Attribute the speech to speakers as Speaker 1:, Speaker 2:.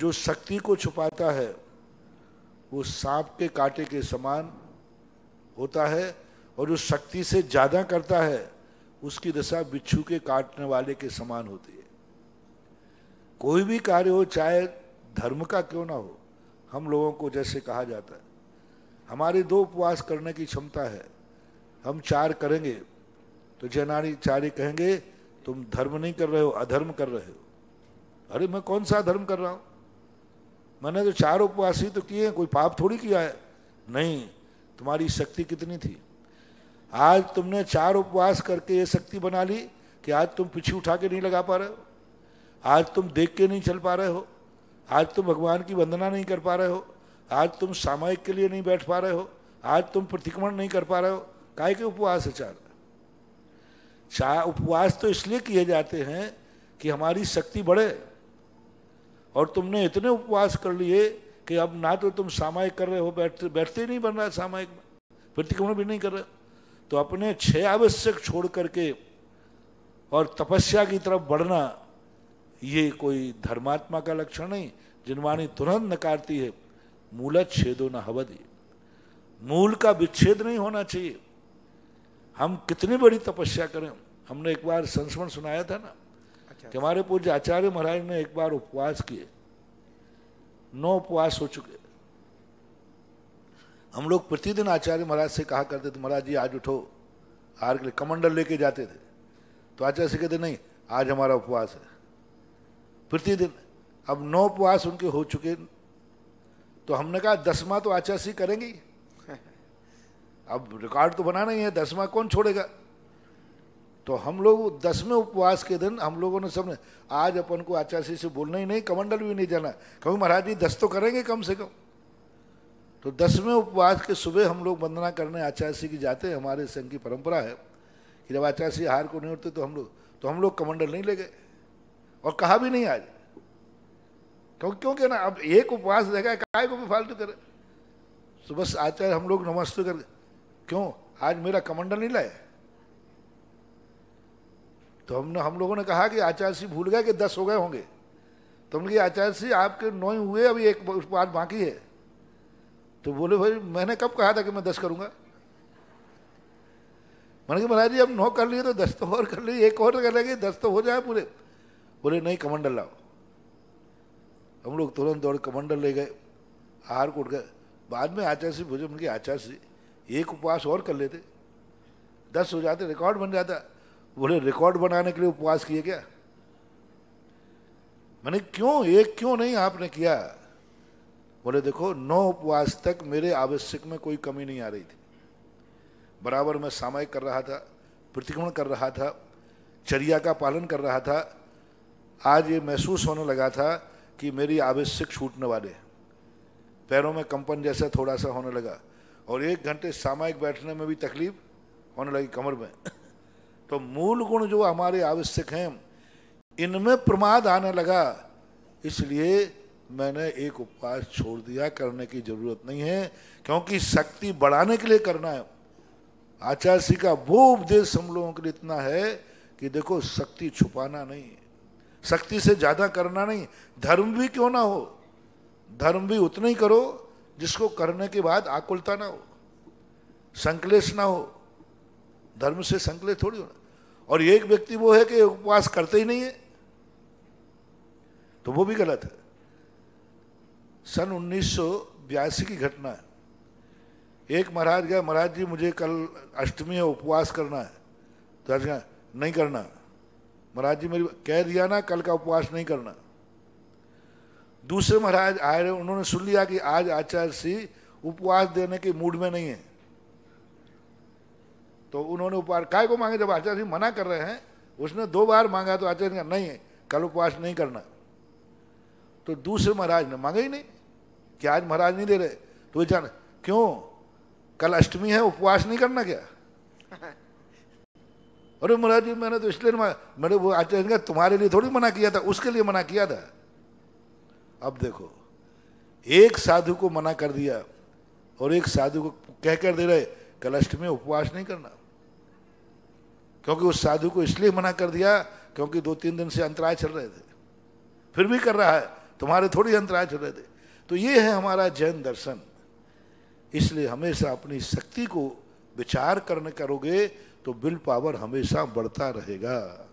Speaker 1: जो शक्ति को छुपाता है वो सांप के कांटे के समान होता है और जो शक्ति से ज़्यादा करता है उसकी दशा बिच्छू के काटने वाले के समान होती है कोई भी कार्य हो चाहे धर्म का क्यों ना हो हम लोगों को जैसे कहा जाता है हमारे दो उपवास करने की क्षमता है हम चार करेंगे तो जनारी चारी कहेंगे तुम धर्म नहीं कर रहे हो अधर्म कर रहे हो अरे मैं कौन सा धर्म कर रहा हूं मैंने तो चार उपवास ही तो किए कोई पाप थोड़ी किया है नहीं तुम्हारी शक्ति कितनी थी आज तुमने चार उपवास करके ये शक्ति बना ली कि आज तुम पीछे उठा के नहीं लगा पा रहे हो आज तुम देख के नहीं चल पा रहे हो आज तुम भगवान की वंदना नहीं कर पा रहे हो आज तुम सामायिक के लिए नहीं बैठ पा रहे हो आज तुम प्रतिक्रमण नहीं कर पा रहे हो काय के उपवास है चार चार उपवास तो इसलिए किए जाते हैं कि हमारी शक्ति बढ़े और तुमने इतने उपवास कर लिए कि अब ना तो तुम सामायिक कर रहे हो बैठते बैठते ही नहीं बन रहा सामायिक में प्रतिक्रमण तो भी नहीं कर रहे तो अपने छह आवश्यक छोड़ करके और तपस्या की तरफ बढ़ना ये कोई धर्मात्मा का लक्षण नहीं जिनवाणी तुरंत नकारती है मूल छेदो न हवदी मूल का विच्छेद नहीं होना चाहिए हम कितनी बड़ी तपस्या करें हमने एक बार संस्मरण सुनाया था ना अच्छा, कि हमारे पूज्य आचार्य महाराज ने एक बार उपवास किए नौ उपवास हो चुके हम लोग प्रतिदिन आचार्य महाराज से कहा करते थे महाराज जी आज उठो हार के लिए कमंडल लेके जाते थे तो आचार्य से कहते नहीं आज हमारा उपवास है प्रतिदिन अब नौ उपवास उनके हो चुके तो हमने कहा दसवा तो आचार्य करेंगे अब रिकॉर्ड तो बनाना ही है दसवा कौन छोड़ेगा तो हम लोग दसवें उपवास के दिन हम लोगों ने सबने आज अपन को आचार्य से बोलना ही नहीं कमंडल भी नहीं जाना कभी महाराज जी दस तो करेंगे कम से कम तो दसवें उपवास के सुबह हम लोग वंदना करने आचार्य की जाते हैं हमारे संघ की परंपरा है कि जब आचार्य हार को नहीं उठते तो हम लोग तो हम लोग कमंडल नहीं ले गए और कहा भी नहीं आज क्यों क्योंकि ना अब एक उपवास देखा काय को भी फालतू करे तो बस आचार्य हम लोग नमस्ते कर क्यों आज मेरा कमंडल नहीं लाया तो हमने हम लोगों ने कहा कि आचार्य सिंह भूल गए कि दस हो गए होंगे तो हमने कहा आचार्य सिंह आपके नौ हुए अभी एक बात बाकी है तो बोले भाई मैंने कब कहा था कि मैं दस करूँगा मैंने कहा महाराज जी अब नौ कर लिए तो दस तो और कर लिए एक और कर लेंगे दस तो हो जाए पूरे बोले नहीं कमंडल लाओ हम लोग तुरंत दौड़ कमंडल ले गए हार कोट गए बाद में आचार्य बोले भोजन आचार्य सिंह एक उपवास और कर लेते दस हो जाते रिकॉर्ड बन जाता बोले रिकॉर्ड बनाने के लिए उपवास किए क्या मैंने क्यों एक क्यों नहीं आपने किया बोले देखो नौ उपवास तक मेरे आवश्यक में कोई कमी नहीं आ रही थी बराबर मैं सामयिक कर रहा था प्रतिक्रमण कर रहा था चर्या का पालन कर रहा था आज ये महसूस होने लगा था कि मेरी आवश्यक छूटने वाले पैरों में कंपन जैसा थोड़ा सा होने लगा और एक घंटे सामायिक बैठने में भी तकलीफ होने लगी कमर में तो मूल गुण जो हमारे आवश्यक हैं इनमें प्रमाद आने लगा इसलिए मैंने एक उपवास छोड़ दिया करने की जरूरत नहीं है क्योंकि शक्ति बढ़ाने के लिए करना है आचार्य जी का वो उपदेश हम लोगों के लिए इतना है कि देखो शक्ति छुपाना नहीं शक्ति से ज़्यादा करना नहीं धर्म भी क्यों ना हो धर्म भी उतना ही करो जिसको करने के बाद आकुलता ना हो संकलेश ना हो धर्म से संकलित थोड़ी होना और एक व्यक्ति वो है कि उपवास करते ही नहीं है तो वो भी गलत है सन उन्नीस की घटना है एक महाराज गया महाराज जी मुझे कल अष्टमी है उपवास करना है तो नहीं करना महाराज जी मेरी कह दिया ना कल का उपवास नहीं करना दूसरे महाराज आए उन्होंने सुन लिया कि आज आचार्य सिंह उपवास देने के मूड में नहीं है तो उन्होंने उपवास काय को मांगे जब आचार्य जी मना कर रहे हैं उसने दो बार मांगा तो आचार्य सिंह नहीं है कल उपवास नहीं करना तो दूसरे महाराज ने मांगा ही नहीं कि आज महाराज नहीं दे रहे तो जान क्यों कल अष्टमी है उपवास नहीं करना क्या अरे महाराज जी मैंने तो इसलिए मैंने वो आचार्य का तुम्हारे लिए थोड़ी मना किया था उसके लिए मना किया था अब देखो एक साधु को मना कर दिया और एक साधु को कह कर दे रहे कल अष्टमी उपवास नहीं करना क्योंकि उस साधु को इसलिए मना कर दिया क्योंकि दो तीन दिन से अंतराय चल रहे थे फिर भी कर रहा है तुम्हारे थोड़ी अंतराय चल रहे थे तो ये है हमारा जैन दर्शन इसलिए हमेशा अपनी शक्ति को विचार करने करोगे तो विल पावर हमेशा बढ़ता रहेगा